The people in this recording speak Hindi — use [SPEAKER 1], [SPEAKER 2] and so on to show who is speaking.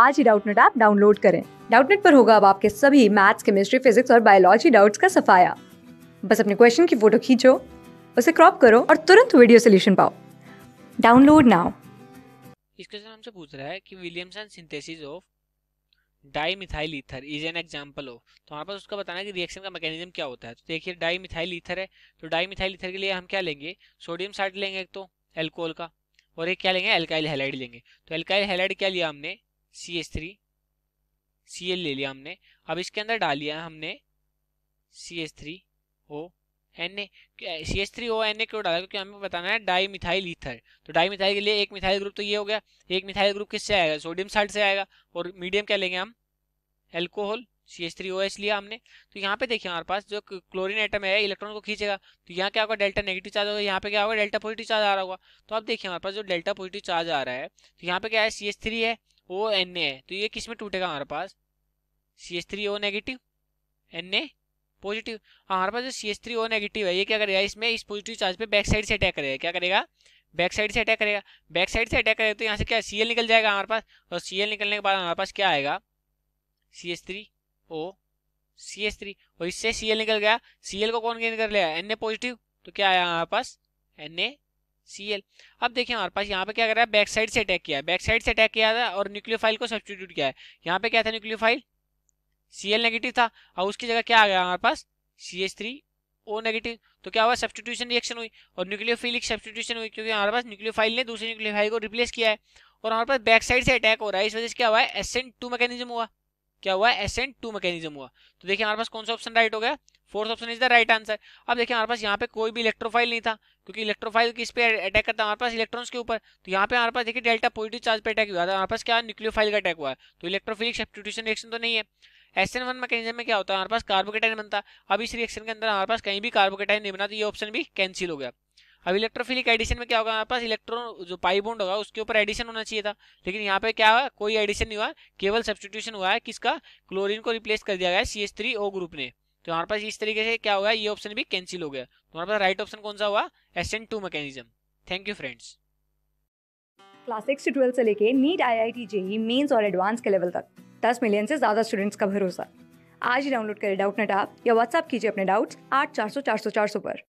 [SPEAKER 1] आज ही डाउटनेट ऐप डाउनलोड करें डाउटनेट पर होगा अब आपके सभी मैथ्स केमिस्ट्री फिजिक्स और बायोलॉजी डाउट्स का सफाया बस अपने क्वेश्चन की फोटो खींचो उसे क्रॉप करो और तुरंत वीडियो सोल्यूशन पाओ डाउनलोड नाउ
[SPEAKER 2] इस क्वेश्चन हमसे पूछ रहा है कि Williamson synthesis of dimethyl ether is an example of तो हमारे पास उसका बताना है कि रिएक्शन का मैकेनिज्म क्या होता है तो देखिए डाई मिथाइल ईथर है तो डाई मिथाइल ईथर के लिए हम क्या लेंगे सोडियम साल्ट लेंगे एक तो एल्कोहल का और एक क्या लेंगे एल्काइल हेलाइड लेंगे तो एल्काइल हेलाइड क्या लिया हमने C H three C L ले लिया हमने अब इसके अंदर डाल लिया हमने C H three O N A C H three O N A क्यों डाला क्योंकि हमें बताना है डाई मिथाइल ईथर तो डाई मिथाइल के लिए एक मिथाइल ग्रुप तो ये हो गया एक मिथाइल ग्रुप किससे आएगा सोडियम साल्ट से आएगा और मीडियम क्या लेंगे हम alcohol C H three O H लिया हमने तो यहाँ पे देखिए हमारे पास जो क्लोरीन आइटम है इलेक्ट्रॉन को खींचेगा तो यहाँ क्या होगा डेल्टा नेगेटिव चार्ज होगा यहाँ पे क्या होगा डेल्टा पॉजिटिव चार्ज आ रहा होगा तो अब देखिए हमारे पास जो डेल्टा पॉजिटिव चार्ज आ रहा है तो यहाँ पे क्या है सी एच थ्री है ओ एन ए है तो ये किस में टूटेगा हमारे पास C H three O negative N A positive हमारे पास जो C H three O negative है ये क्या करेगा इसमें इस पॉजिटिव चार्ज पे बैक साइड से अटैक करेगा क्या करेगा बैक साइड से अटैक करेगा बैक साइड से अटैक करेगा तो यहाँ से क्या सी एल निकल जाएगा हमारे पास और सी एल निकलने के बाद हमारे पास क्या आएगा C H three O C H three और इससे सी एल निकल गया सी एल को कौन गेन कर लिया एन ए पॉजिटिव तो क्या आया हमारे पास एन ए सी एल अब देखिए हमारे पास यहाँ पे क्या कर रहा है बैक साइड से अटैक किया है बैक साइड से अटैक किया था और न्यूक्लियोफाइल को सब्सटीट्यूट किया है यहाँ पे क्या था न्यूक्लियोफाइल सी एल नेगेटिव था और उसकी जगह क्या आ गया हमारे पास C H three O negative तो क्या हुआ सब्सटीट्यूशन रिएक्शन हुई और न्यूक्लियोफिलिक सब्सटीट्यूशन हुई क्योंकि हमारे पास न्यूक्लियोफाइल ने दूसरे न्यूक्लियोफाइल को रिप्लेस किया है और हमारे पास बैक साइड से अटैक हो रहा है इस वजह से क्या हुआ है एसेंट टू मैकेनिज्म हुआ क्या हुआ एसेंट टू मैकेनिज्म हुआ तो देखिए हमारे पास कौन सा ऑप्शन राइट हो गया fourth option is the right answer अब देखिए हमारे पास यहाँ पे कोई भी इलेक्ट्रोफाइल नहीं था क्योंकि इलेक्ट्रोफाइल किस पे अटैक करता है हमारे पास इलेक्ट्रॉन्स के ऊपर तो यहाँ पे हमारे पास देखिए डेल्टा पॉजिटिव चार्ज पे अटैक हुआ था हमारे पास क्या न्यूक्लियोफाइल का अटैक हुआ है तो इलेक्ट्रोफिलिक सब्सटीट्यूशन रिएक्शन तो नहीं है एस एन वन मैकेनिज्म में क्या होता है हमारे पास कार्बोकेटाइन बनता अब इस रिएक्शन के अंदर हमारे पास कहीं भी कार्बोकेटाइन नहीं बना तो ये ऑप्शन भी कैंसिल हो गया अब इलेक्ट्रोफिलिक एडिशन में क्या होगा हमारे पास इलेक्ट्रॉन जो पाई बॉन्ड होगा उसके ऊपर एडिशन होना चाहिए था लेकिन यहाँ पे क्या हुआ कोई एडिशन नहीं हुआ केवल सब्सटीट्यूशन हुआ है किसका क्लोरीन को रिप्लेस कर दिया गया है सी थ्री ओ ग्रुप ने तो हमारे पास इस तरीके से क्या हुआ ये ऑप्शन भी कैंसिल हो गया तो हमारे पास राइट ऑप्शन कौन सा हुआ एसेंट two thank you friends
[SPEAKER 1] class six से ट्वेल्थ से लेके NEET I I T JEE mains और एडवांस के लेवल तक दस मिलियन से ज्यादा स्टूडेंट्स का भरोसा आज ही डाउनलोड करें डाउट नेट आप या व्हाट्सअप कीजिए अपने डाउट्स आठ चार सौ चार सौ चार सौ पर